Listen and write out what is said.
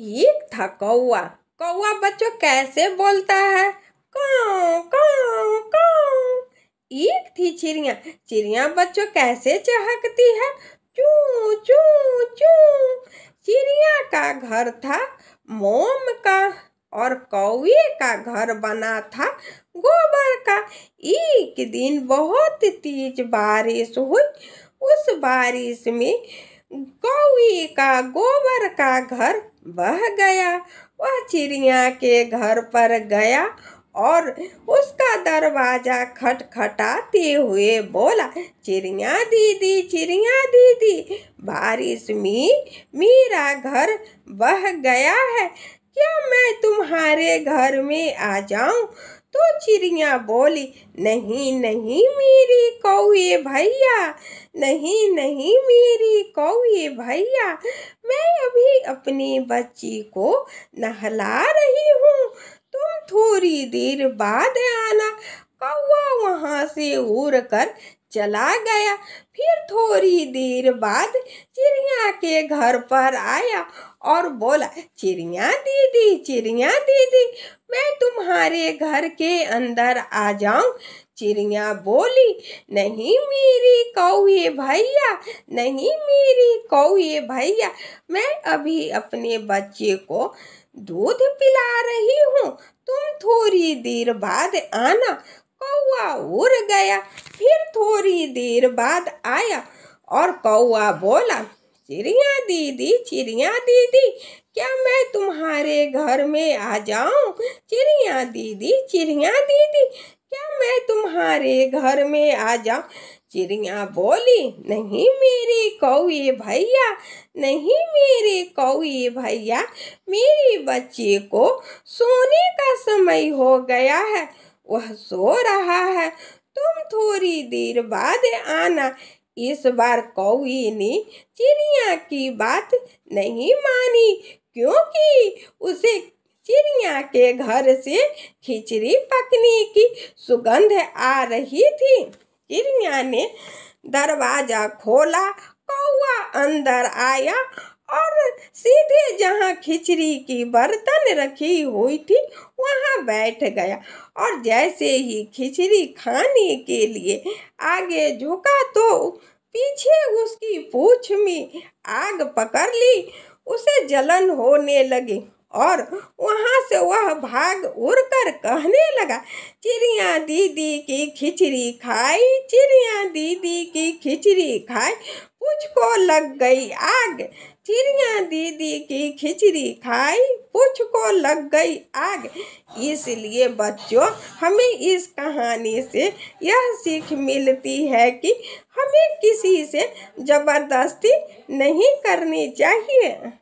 एक था कौआ कौआ बच्चों कैसे बोलता है काऊ काऊ काऊ एक थी चिड़िया चिड़िया बच्चों कैसे चहकती है चू चू चू चिड़िया का घर था मोम का और कौए का घर बना था गोबर का एक दिन बहुत तेज बारिश हुई उस बारिश में गौवी का गोबर का घर बह गया वह चिड़िया के घर पर गया और उसका दरवाजा खटखटाते हुए बोला चिड़िया दीदी चिड़िया दीदी बारिश में मेरा घर बह गया है क्या मैं तुम्हारे घर में आ जाऊं तो चिड़िया बोली नहीं नहीं मेरी कौए भैया नहीं नहीं मेरी कौए भैया मैं अभी अपनी बच्ची को नहला रही हूँ तुम थोड़ी देर बाद आना कौआ वहाँ से उड़ कर चला गया फिर थोड़ी देर बाद चिड़िया के घर पर आया और बोला चिड़िया दीदी चिड़िया दीदी मैं तुम्हारे घर के अंदर आ जाऊं चिड़िया बोली नहीं मेरी कौए भैया नहीं मेरी कौए भैया मैं अभी अपने बच्चे को दूध पिला रही हूँ तुम थोड़ी देर बाद आना कौआ उड़ गया थोड़ी देर बाद आया और कौआ बोला चिड़िया दीदी चिड़िया दीदी क्या मैं तुम्हारे घर में आ जाऊं चिड़िया दीदी चिड़िया दीदी क्या मैं तुम्हारे घर में आ जाऊं चिड़िया बोली नहीं मेरे कौए भैया नहीं मेरे कौए भैया मेरे बच्चे को सोने का समय हो गया है वह सो रहा है तुम थोड़ी देर बाद आना इस बार कौए ने चिड़िया की बात नहीं मानी क्योंकि उसे चिड़िया के घर से खिचड़ी पकने की सुगंध आ रही थी चिड़िया ने दरवाजा खोला कौआ अंदर आया और सीधे जहाँ खिचड़ी की बर्तन रखी हुई थी वहाँ बैठ गया और जैसे ही खिचड़ी खाने के लिए आगे झुका तो पीछे उसकी पूछ में आग पकड़ ली उसे जलन होने लगी और वहाँ से वह भाग उड़कर कहने लगा चिड़िया दीदी की खिचड़ी खाई चिड़िया दीदी की खिचड़ी खाई को लग गई आग चिड़िया दीदी की खिचड़ी खाई पूछ को लग गई आग इसलिए बच्चों हमें इस कहानी से यह सीख मिलती है कि हमें किसी से ज़बरदस्ती नहीं करनी चाहिए